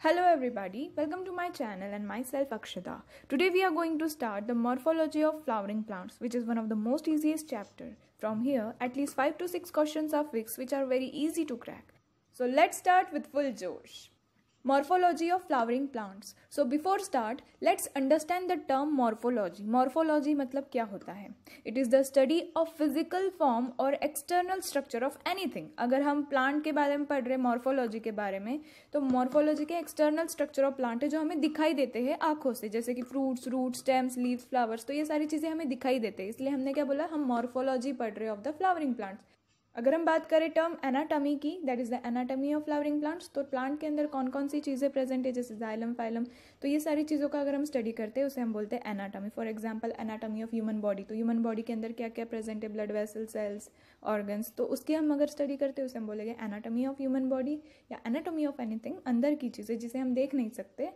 Hello everybody, welcome to my channel and myself Akshada. Today we are going to start the morphology of flowering plants which is one of the most easiest chapter. From here at least 5 to 6 questions are fixed which are very easy to crack. So let's start with full Josh. Morphology of flowering plants. So before start, let's understand the term morphology. Morphology matlab kya hota hai It is the study of physical form or external structure of anything. agar hum plant ke bare mein padh rahe morphology ke bare mein to morphology ke external structure of plant hai jo hame dikhai dete hai aankhon se jaise ki fruits, roots, stems, leaves, flowers to ye sari cheeze hame dikhai dete hai isliye humne kya bola hum morphology padh rahe of the flowering plants अगर हम बात करें term anatomy की that is the anatomy of flowering plants तो plant के अंदर कौन कौन सी चीज़ें प्रेजेंट है जैसे जाइलम फाइलम तो ये सारी चीज़ों का अगर हम स्टडी करते हैं उसे हम बोलते हैं anatomy for example anatomy of human body तो ह्यूमन बॉडी के अंदर क्या क्या प्रेजेंट है ब्लड वेसल सेल्स ऑर्गन्स तो उसकी हम अगर स्टडी करते हैं उसे हम बोलेंगे एनाटमी ऑफ ह्यूमन बॉडी या एनाटमी ऑफ एनीथिंग अंदर की चीज़ें जिसे हम देख नहीं सकते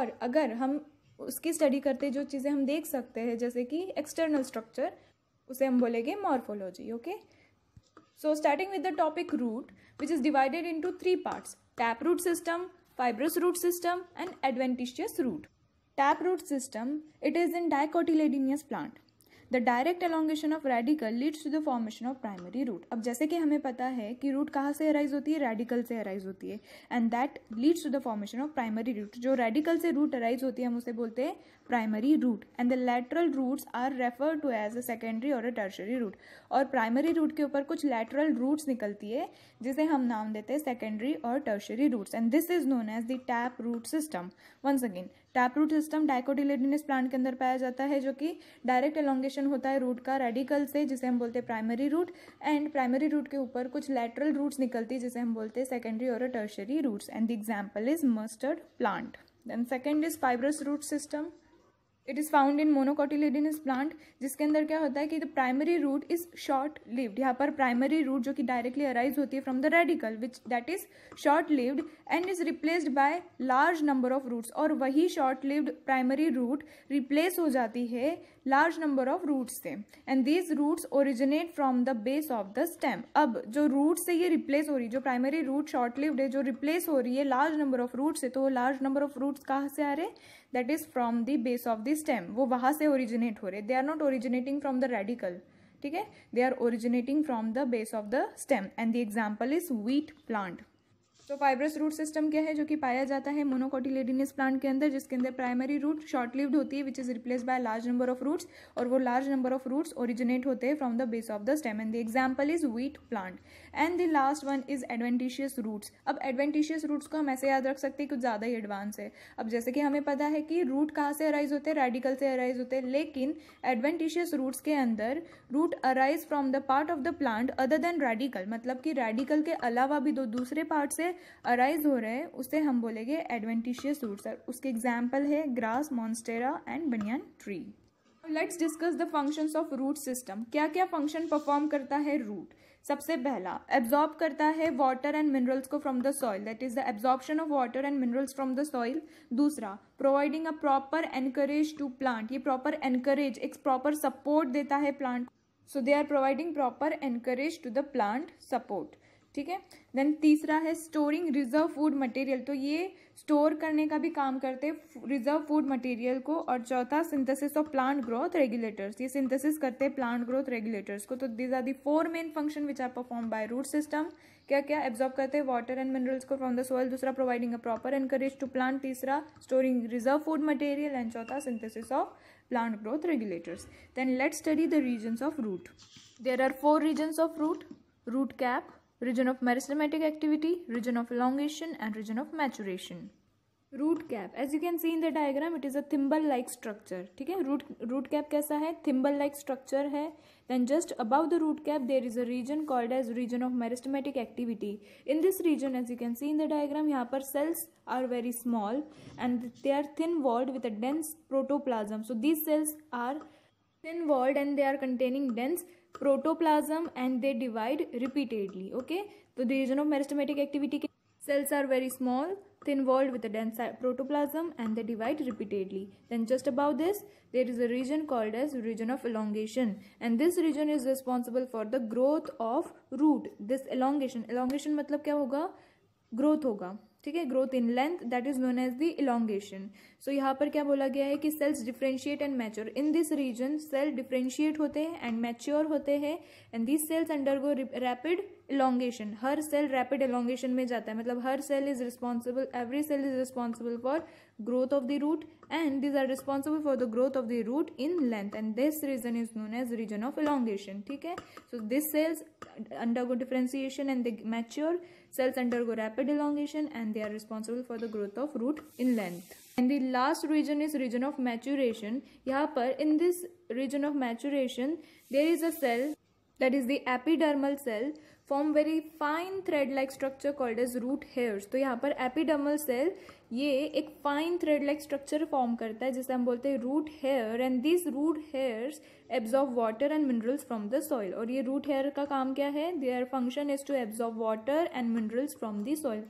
और अगर हम उसकी स्टडी करते जो चीज़ें हम देख सकते हैं जैसे कि एक्सटर्नल स्ट्रक्चर उसे हम बोलेंगे morphology okay okay? So starting with the topic root, which is divided into three parts, taproot system, fibrous root system and adventitious root. Taproot system, it is in dicotyledonous plant. The direct elongation of radicle leads to the formation of primary root अब जैसे कि हमें पता है कि root कहाँ से arise होती है रेडिकल से अराइज होती है and that leads to the formation of primary root जो रेडिकल से रूट अराइज होती है हम उसे बोलते हैं primary root and the lateral roots are refer to as a secondary और अ टर्शरी रूट और प्राइमरी रूट के ऊपर कुछ लेटरल रूट्स निकलती है जिसे हम नाम देते हैं सेकेंडरी और tertiary roots and this is known as the tap root system once again taproot system dicotyledonous plant के अंदर पाया जाता है जो कि डायरेक्ट एलोंगेशन होता है रूट का रेडिकल से जिसे हम बोलते हैं primary root and primary root के ऊपर कुछ लेटरल रूट्स निकलती है जिसे हम बोलते हैं सेकेंडरी और tertiary roots and the example is mustard plant then second is fibrous root system it is found in monocotyledonous plant जिसके अंदर क्या होता है कि the primary root is short lived यहाँ पर प्राइमरी रूट जो कि डायरेक्टली अराइज होती है from the radicle which that is short lived and is replaced by large number of roots और वही short lived primary root replace हो जाती है लार्ज नंबर ऑफ रूट्स से and these roots originate from the base of the stem अब जो root से ये रिप्लेस हो रही है जो प्राइमरी रूट शॉर्ट लिव्ड है जो रिप्लेस हो रही है लार्ज नंबर ऑफ रूट से तो लार्ज नंबर ऑफ रूट्स कहाँ से आ रहे हैं that is from the base of the stem वो वहाँ से ओरिजिनेट हो रहे they are not originating from the radicle ठीक है they are originating from the base of the stem and the example is wheat plant तो fibrous root system क्या है जो कि पाया जाता है मोनोकोटिलेडिनियस प्लांट के अंदर जिसके अंदर प्राइमरी रूट शॉर्ट लिव्ड होती है which is replace by large number of roots और वो large number of roots originate होते हैं from the base of the stem and the example is wheat plant and the last one is adventitious roots अब adventitious roots को हम ऐसे याद रख सकते हैं कुछ ज़्यादा ही एडवांस है अब जैसे कि हमें पता है कि रूट कहाँ से अराइज होते हैं रेडिकल से अराइज होते हैं लेकिन एडवेंटिशियस रूट्स के अंदर root arise from the part of the plant other than radicle मतलब कि रेडिकल के अलावा भी दो दूसरे पार्ट से अराइज हो रहे हैं उसे हम बोलेंगे एडवेंटिशियस रूट्स और उसके एग्जाम्पल है grass monstera and banyan tree let's discuss the functions of root system क्या क्या फंक्शन परफॉर्म करता है रूट सबसे पहला एब्जॉर्ब करता है वाटर एंड मिनरल्स को from the soil that is the absorption of water and minerals from the soil दूसरा providing a proper anchorage to plant ये प्रॉपर एनकरेज एक प्रॉपर सपोर्ट देता है plant so they are providing proper anchorage to the plant support ठीक है then तीसरा है storing reserve food material तो ये स्टोर करने का भी काम करते हैं रिजर्व फूड मटेरियल को और चौथा synthesis of plant growth regulators ये सिंथेसिस करते हैं प्लांट ग्रोथ रेगुलेटर्स को तो these are the four main function which are perform by root system क्या क्या एब्जॉर्व करते हैं वाटर एंड मिनरल्स को फ्रॉम द सोयल दूसरा providing a proper anchorage to plant तीसरा storing reserve food material and चौथा synthesis of plant growth regulators then let study the regions of root there are four regions of root root cap region of meristematic activity region of elongation and region of maturation root cap as you can see in the diagram it is a thimble like structure ठीक है root root cap कैसा है thimble like structure है then just about the root cap there is a region called as region of meristematic activity in this region as you can see in the diagram यहाँ पर cells are very small and they are thin walled with a dense protoplasm so these cells are thin walled and they are containing dense protoplasm and they divide repeatedly okay so the region of meristematic activity cells are very small they involved with a dense protoplasm and they divide repeatedly then just above this there is a region called as region of elongation and this region is responsible for the growth of root this elongation elongation मतलब क्या होगा growth होगा ठीक है growth in length that is known as the elongation so यहाँ पर क्या बोला गया है कि cells differentiate and mature in this region cell differentiate होते हैं एंड मैच्योर होते हैं and this cells undergo rapid elongation हर सेल रैपिड इलोंगेशन में जाता है मतलब हर cell is responsible every cell is responsible for growth of the root and these are responsible for the growth of the root in length and this region is known as region of elongation ठीक है so this cells undergo differentiation and the mature Cells undergo rapid elongation and they are responsible for the growth of root in length. And the last region is region of maturation. Here, in this region of maturation, there is a cell that is the epidermal cell form very fine thread like structure called as root hairs. So, here epidermal cell ये एक fine thread like structure form करता है जिसे हम बोलते हैं root hair and this root hairs absorb water and minerals from the soil और ये रूट हेयर का काम क्या है their function is to absorb water and minerals from the soil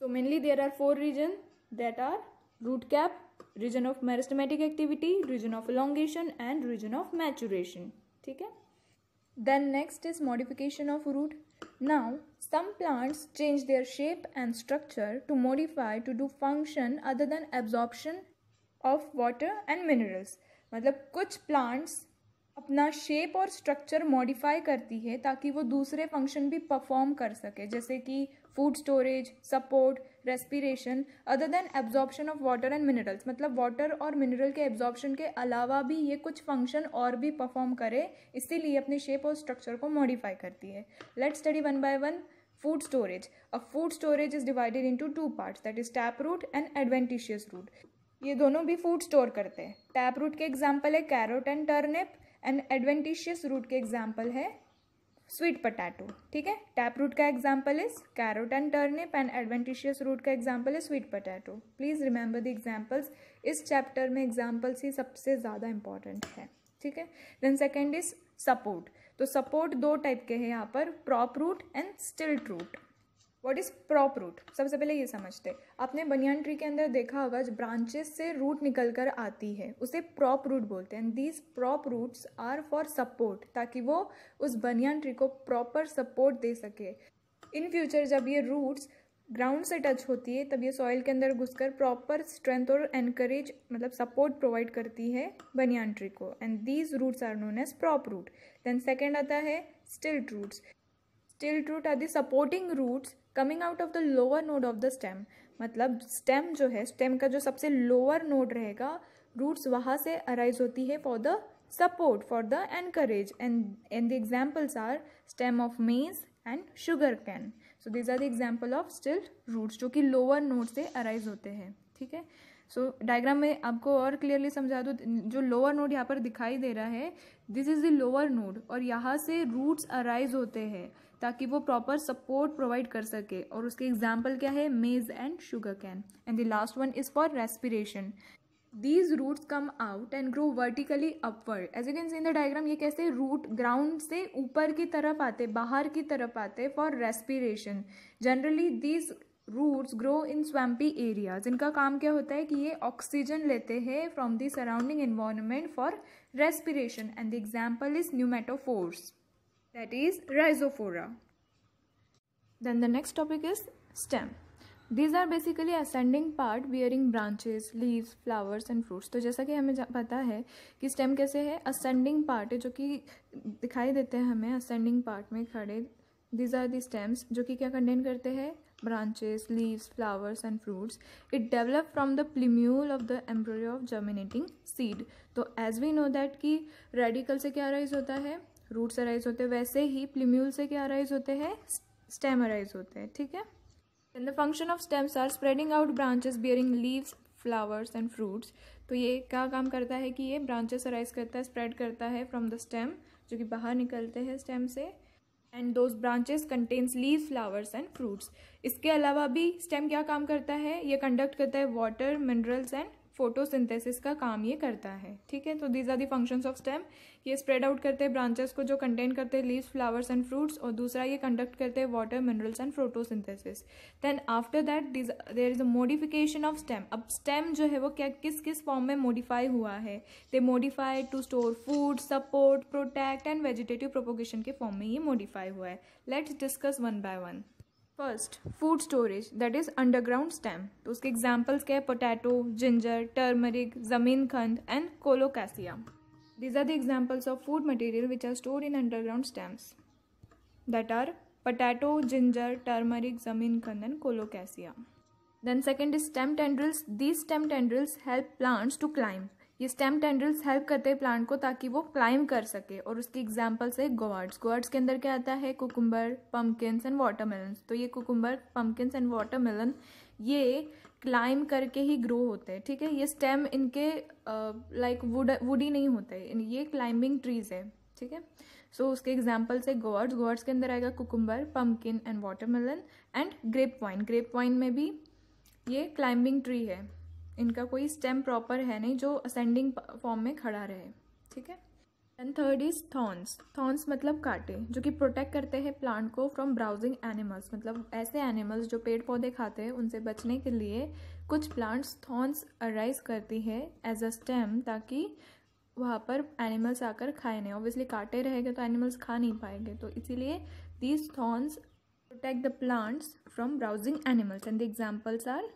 so mainly there are four region that are root cap region of meristematic activity region of elongation and region of maturation ठीक है Then next is modification of root. Now some plants change their shape and structure to modify to do function other than absorption of water and minerals. मतलब कुछ plants अपना shape और structure modify करती है ताकि वो दूसरे फंक्शन भी परफॉर्म कर सके जैसे कि food storage support respiration other than absorption of water and minerals मतलब वाटर और मिनरल के एब्जॉर्प्शन के अलावा भी ये कुछ फंक्शन और भी परफॉर्म करे इसीलिए अपने शेप और स्ट्रक्चर को मॉडिफाई करती है let study one by one food storage a food storage is divided into two part that is tap root and adventitious root ये दोनों भी फूड स्टोर करते हैं टैप रूट के एग्जाम्पल है carrot and turnip and adventitious root के एग्जाम्पल है स्वीट पटाटो ठीक है टैप रूट का example is carrot and turnip and adventitious root का एग्जाम्पल है sweet potato please remember the examples इस चैप्टर में एग्जाम्पल्स ही सबसे ज़्यादा इंपॉर्टेंट है ठीक है देन सेकेंड इज सपोर्ट तो सपोर्ट दो टाइप के हैं यहाँ पर prop root and stilt root what is prop root सबसे पहले ये समझते आपने बनियान ट्री के अंदर देखा होगा जो ब्रांचेस से रूट निकल कर आती है उसे प्रॉप रूट बोलते हैं and these prop roots are for support ताकि वो उस बनियान ट्री को प्रॉपर सपोर्ट दे सके इन फ्यूचर जब ये रूट्स ग्राउंड से टच होती है तब ये सॉइल के अंदर घुसकर प्रॉपर स्ट्रेंथ और एनकरेज मतलब सपोर्ट प्रोवाइड करती है बनियान ट्री को and these roots are known as prop root then second आता है stilt roots stilt root are the supporting roots coming out of the lower node of the stem मतलब stem जो है stem का जो सबसे lower node रहेगा roots वहाँ से अराइज होती है for the support for the anchorage and and the examples are stem of maize and sugar cane so these are the example of stilt roots जो कि लोअर नोड से arise होते हैं ठीक है सो डायग्राम में आपको और क्लियरली समझा दो जो लोअर नोड यहाँ पर दिखाई दे रहा है this is the lower node और यहाँ से रूट्स अराइज होते हैं ताकि वो प्रॉपर सपोर्ट प्रोवाइड कर सके और उसके एग्जाम्पल क्या है maize and sugar cane and the last one is for respiration these roots come out and grow vertically upward as you can see in the diagram ये कैसे रूट ग्राउंड से ऊपर की तरफ आते बाहर की तरफ आते for respiration generally these roots grow in swampy areas इनका काम क्या होता है कि ये ऑक्सीजन लेते हैं from the surrounding environment for respiration and the example is pneumatophores that is rhizophora. Then the next topic is stem. these are basically ascending part bearing branches leaves flowers and fruits तो जैसा कि हमें पता है कि stem कैसे है ascending part है जो कि दिखाई देते हैं हमें ascending part में खड़े these are the stems जो कि क्या contain करते हैं branches, leaves, flowers and fruits. It developed from the plumule of the embryo of germinating seed. तो as we know that कि radical से क्या rise होता है रूट्स अराइज होते हैं वैसे ही प्लीम्यूल से क्या अराइज होते हैं स्टेम अराइज होते हैं ठीक है and the function of stems are spreading out branches bearing leaves flowers and fruits तो ये क्या काम करता है कि ये ब्रांचेस अराइज करता है स्प्रेड करता है फ्रॉम द स्टेम जो कि बाहर निकलते हैं स्टेम से and those branches contains leave flowers and fruits इसके अलावा भी स्टेम क्या काम करता है ये कंडक्ट करता है वाटर मिनरल्स एंड फोटोसिंथेसिस का काम ये करता है ठीक है तो these are the functions of stem ये स्प्रेड आउट करते हैं ब्रांचेस को जो कंटेन करते हैं लीव्स फ्लावर्स एंड फ्रूट्स और दूसरा ये कंडक्ट करते हैं water minerals and photosynthesis then after that these there is a modification of stem अब स्टेम जो है वो क्या किस किस फॉर्म में मोडिफाई हुआ है they modified to store food support protect and vegetative propagation के फॉर्म में ये मोडिफाई हुआ है let's discuss one by one first food storage that is underground stem तो उसके एग्जाम्पल्स क्या है पोटैटो जिंजर टर्मरिक जमीन खंड and colocasia these are the examples of food material which are store in underground stems that are ginger turmeric जमीन खंड and colocasia then second is stem tendrils these stem tendrils help plants to climb ये stem tendrils help करते हैं plant को ताकि वो climb कर सके और उसकी एग्जाम्पल्स है गोवार्ड्स गोवार्ड्स के अंदर क्या आता है कुकुम्बर पम्पकिनस एंड वाटरमेलन तो ये कुकुम्बर पम्पकिनस एंड वाटरमेलन ये क्लाइम करके ही ग्रो होते हैं ठीक है ये स्टेम इनके लाइक वुड वुडी नहीं होते ये क्लाइंबिंग ट्रीज है ठीक है सो उसके एग्जाम्पल्स है गोवर्ड्स गोवर्ड्स के अंदर आएगा cucumber pumpkin and watermelon and grape vine grape vine में भी ये क्लाइंबिंग ट्री है इनका कोई स्टेम प्रॉपर है नहीं जो असेंडिंग फॉर्म में खड़ा रहे ठीक है and third is thorns thorns मतलब कांटे जो कि प्रोटेक्ट करते हैं प्लांट को फ्रॉम ब्राउजिंग एनिमल्स मतलब ऐसे एनिमल्स जो पेड़ पौधे खाते हैं उनसे बचने के लिए कुछ प्लांट्स थॉर्न्स अराइज करती है एज अ स्टेम ताकि वहाँ पर एनिमल्स आकर खाए नहीं ऑब्वियसली कांटे रहेंगे तो एनिमल्स खा नहीं पाएंगे तो इसीलिए these thorns protect the plants from browsing animals and the examples are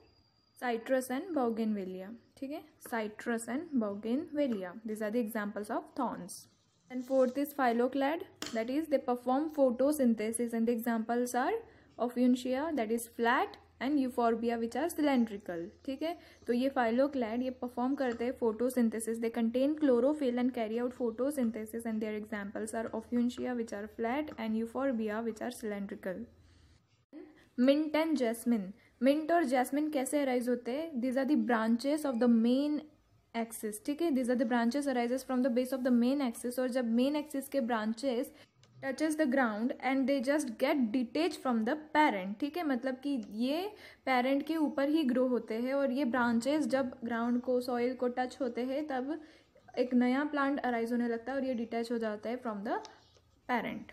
citrus and bougainvillea ठीक है citrus and bougainvillea these are the examples of thorns and fourth is phylloclade that is they perform photo synthesis and the examples are opuntia that is flat and euphorbia which are cylindrical ठीक है तो ये phylloclade ये perform करते हैं photo synthesis they contain chlorophyll and carry out photo synthesis and their examples are opuntia which are flat and euphorbia which are cylindrical mint and jasmine mint और jasmine कैसे arise होते हैं these are the branches of the main axis ठीक है these are the branches arises from the base of the main axis और जब main axis के branches touches the ground and they just get detach from the parent ठीक है मतलब कि ये पेरेंट के ऊपर ही ग्रो होते हैं और ये ब्रांचेस जब ग्राउंड को सॉइल को टच होते हैं तब एक नया प्लांट अराइज होने लगता है और ये डिटैच हो जाता है from the parent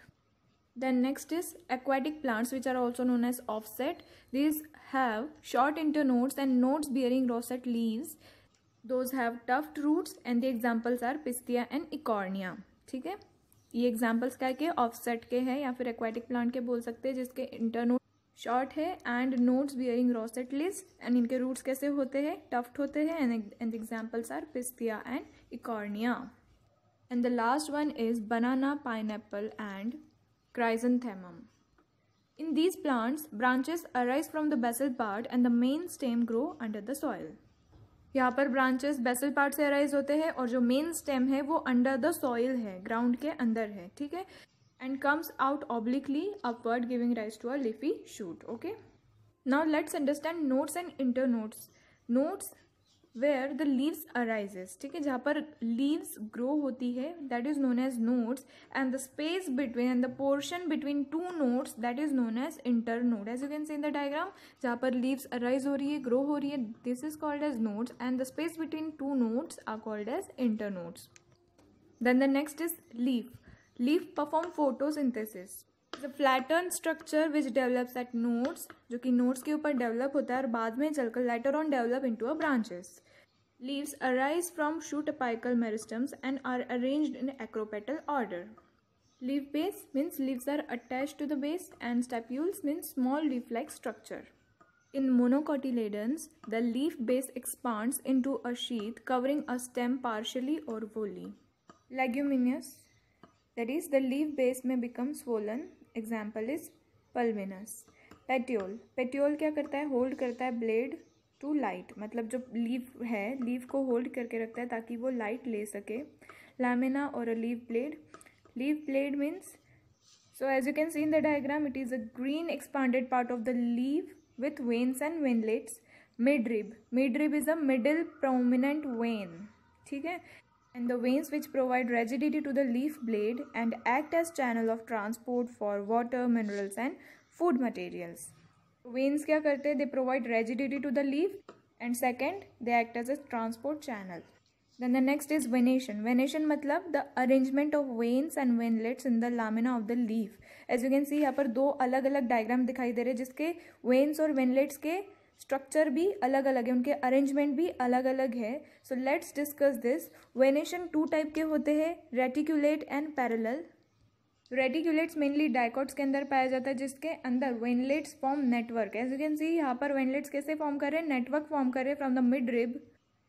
then next is aquatic plants which are also known as offset these have short internodes and nodes bearing rosette leaves. Those have tuft roots and the examples are Pistia and Ecornia. ठीक है ये examples क्या के offset के हैं या फिर aquatic plant के बोल सकते हैं जिसके इंटरनोड शॉर्ट है and nodes bearing rosette leaves and इनके रूट्स कैसे होते हैं टफ्ट होते हैं and and examples are pistia and eichhornia and the last one is banana pineapple and chrysanthemum in these plants branches arise from the basal part and the main stem grow under the soil यहाँ पर branches basal part से arise होते हैं और जो main stem है वो under the soil है ग्राउंड के अंदर है ठीक है and comes out obliquely upward giving rise to a leafy shoot okay now let's understand nodes and internodes nodes where the leaves arises ठीक है जहाँ पर लीव्स ग्रो होती है that is known as nodes and the space between and the portion between two nodes that is known as internode as you can see in the diagram जहाँ पर leaves arise हो रही है grow हो रही है this is called as nodes and the space between two nodes are called as internodes then the next is leaf leaf perform photosynthesis the flattened structure which develops at nodes जो कि notes के ऊपर develop होता है और बाद में चलकर later on develop into a branches leaves arise from shoot apical meristems and are arrange in acropetal order leaf base means leaves are attach to the base and stipules means small leaf like structure in monocotyledons the leaf base expands into a sheath covering a stem partially और wholly leguminous that is the leaf base may become swollen example is pulvinus petiole petiole क्या करता है hold करता है blade to light मतलब जो leave है leave को होल्ड करके रखता है ताकि वो लाइट ले सके लामिना और a leaf blade leaf blade means so as you can see in the diagram it is a green expanded part of the leaf with veins and veinlets midrib midrib is a middle prominent vein ठीक है and the veins which provide rigidity to the leaf blade and act as channel of transport for water, minerals and food materials. Veins kya karte They provide rigidity to the leaf and second they act as a transport channel. Then the next is venation. Venation matlab the arrangement of veins and veinlets in the lamina of the leaf. As you can see यहाँ par do alag alag diagram dikhai de rahe हैं जिसके veins aur veinlets ke structure भी अलग अलग है उनके arrangement भी अलग अलग है so let's discuss this venation two type के होते हैं reticulate and parallel reticulates mainly dicots के अंदर पाया जाता है जिसके अंदर veinlets form network as you can see यहाँ पर वेनलेट्स कैसे फॉर्म कर रहे हैं नेटवर्क फॉर्म कर रहे हैं from the midrib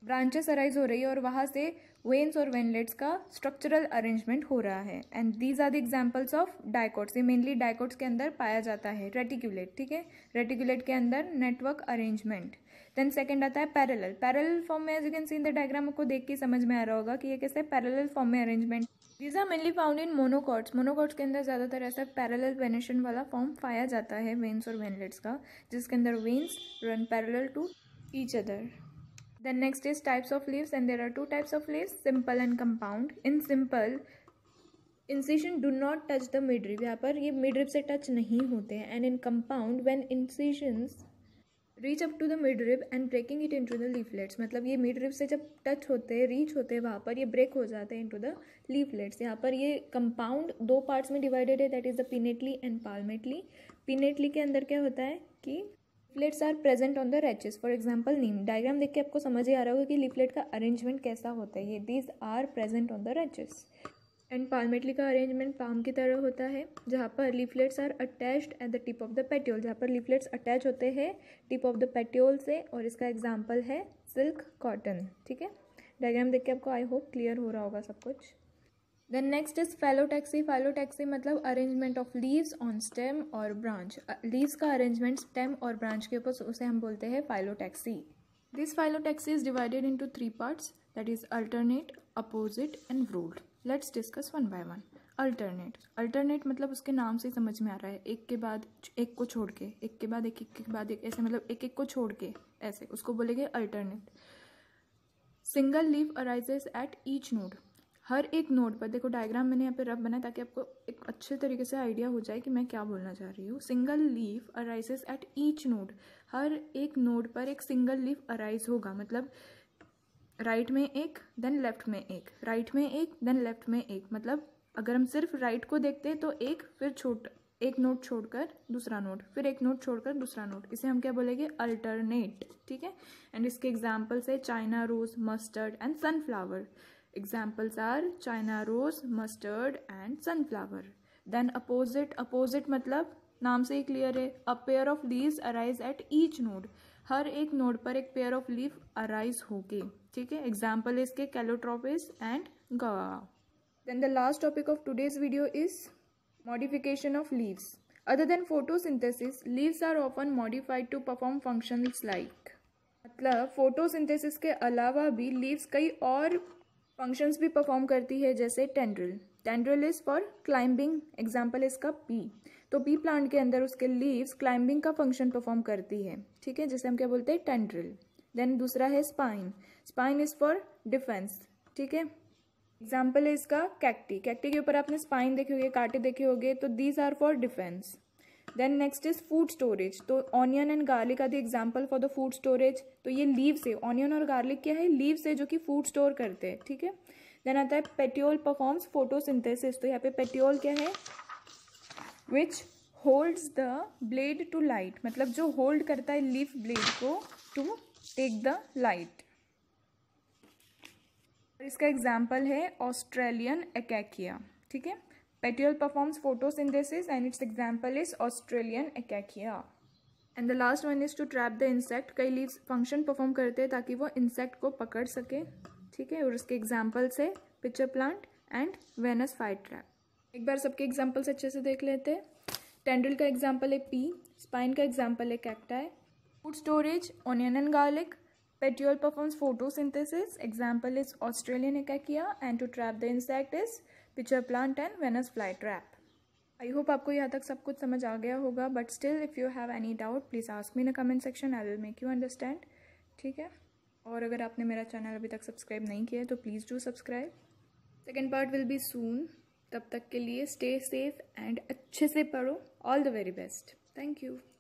branches arise हो रही है और वहाँ से वेन्स और वेनलेट्स का स्ट्रक्चरल अरेंजमेंट हो रहा है and these are the examples of dicots ये मेनली डायकोट्स के अंदर पाया जाता है रेटिकुलेट ठीक है रेटिकुलेट के अंदर नेटवर्क अरेंजमेंट देन सेकेंड आता है पैरेलल पैरेलल फॉर्म में as you can see in the diagram आपको देख के समझ में आ रहा होगा कि ये कैसे पैरेलल फॉर्म में arrangement these are mainly found in monocots monocots के अंदर ज़्यादातर ऐसा पैरेलल वेनेशन वाला फॉर्म पाया जाता है वेन्स और वेनलेट्स का जिसके अंदर veins run parallel to each other then next is types of leaves and there are two types of leaves simple and compound in simple incision do not touch the rib यहाँ पर ये midrib से touch नहीं होते हैं and in compound when incision reach up to the midrib and breaking it to the leaflets मतलब ये midrib से जब टच होते हैं रीच होते हैं वहाँ पर ये ब्रेक हो जाते हैं टू द लीफलेट्स यहाँ पर ये कंपाउंड दो पार्ट्स में डिवाइडेड है that is the pinnately and palmately pinnately के अंदर क्या होता है कि leaflets are present on the rachis for example neem diagram देख के आपको समझ ही आ रहा होगा कि लीफलेट का अरेंजमेंट कैसा होता है these are present on the rachis and palmately का अरेंजमेंट पाम की तरह होता है जहाँ पर leaflets are attached at the tip of the petiole जहाँ पर लीफलेट्स अटैच होते हैं टिप ऑफ द पेट्योल से और इसका एग्जाम्पल है सिल्क कॉटन ठीक है डायग्राम देख के आपको आई होप क्लियर हो रहा होगा सब कुछ then next is phyllotaxy phyllotaxy मतलब arrangement of leaves on stem और ब्रांच लीव्स का अरेंजमेंट स्टेम और ब्रांच के ऊपर उसे हम बोलते हैं phyllotaxy this phyllotaxy is divided into three parts that is alternate opposite and whorled let's discuss one by one alternate alternate मतलब उसके नाम से ही समझ में आ रहा है एक के बाद एक को छोड़ के एक के बाद एक एक के बाद एक ऐसे मतलब एक एक को छोड़ के ऐसे उसको बोलेंगे alternate single leaf arises at each node हर एक नोट पर देखो डायग्राम मैंने यहाँ पे रफ बनाया ताकि आपको एक अच्छे तरीके से आइडिया हो जाए कि मैं क्या बोलना चाह रही हूँ single leaf arises at each node हर एक नोट पर एक सिंगल लीफ अराइज होगा मतलब राइट में एक देन लेफ्ट में एक राइट में एक देन लेफ्ट में एक मतलब अगर हम सिर्फ राइट को देखते हैं तो एक फिर छोट एक नोट छोड़कर दूसरा नोट फिर एक नोट छोड़कर दूसरा नोट इसे हम क्या बोलेंगे अल्टरनेट ठीक है एंड इसके एग्जाम्पल्स है China rose mustard and sunflower examples are China rose mustard and sunflower then opposite opposite मतलब नाम से ही क्लियर है a pair of leaf arise at each node हर एक नोड पर एक पेयर ऑफ लीव अराइज होके ठीक है एग्जाम्पल इसके calotropis and guava then the last topic of today's video is modification of leaves other than photosynthesis leaves are often modified to perform function like मतलब photosynthesis के अलावा भी leaves कई और फंक्शंस भी परफॉर्म करती है जैसे tendril tendril is for climbing example इसका पी तो पी प्लांट के अंदर उसके लीव्स क्लाइंबिंग का फंक्शन परफॉर्म करती है ठीक है जिसे हम क्या बोलते हैं टेंड्रिल देन दूसरा है spine spine is for defence ठीक है एग्जाम्पल है इसका कैक्टी कैक्टी के ऊपर आपने स्पाइन देखे होंगे कांटे देखे होंगे तो these are for defence then next is food storage तो ऑनियन एंड गार्लिक आदि the example for the food storage तो ये लीव से ऑनियन और गार्लिक क्या है लीव से जो कि फूड स्टोर करते हैं ठीक है देन आता है पेट्योल परफॉर्म्स फोटोसिंथेसिस तो यहाँ पे पेट्योल क्या है which holds the blade to light मतलब जो होल्ड करता है लीव ब्लेड को टू टेक द लाइट इसका एग्जाम्पल है ऑस्ट्रेलियन एकेकिया ठीक है Petiole performs photosynthesis and its example is Australian Acacia. And the last one is to trap the insect कई लीव्स फंक्शन परफॉर्म करते हैं ताकि वो इंसेक्ट को पकड़ सके ठीक है और उसके एग्जाम्पल से picture plant and Venus fire trap एक बार सबके एग्जाम्पल्स अच्छे से देख लेते हैं टेंडल का एग्जाम्पल है पी स्पाइन का एग्जाम्पल है cacti food storage onion and garlic petiole performs photosynthesis example is Australian acacia and to trap the insect is pitcher plant and Venus fly trap I hope आपको यहाँ तक सब कुछ समझ आ गया होगा but still if you have any doubt please ask me in comment section I will make you understand ठीक है और अगर आपने मेरा चैनल अभी तक सब्सक्राइब नहीं किया है तो please do subscribe second part will be soon तब तक के लिए स्टे सेफ एंड अच्छे से पढ़ो all the very best thank you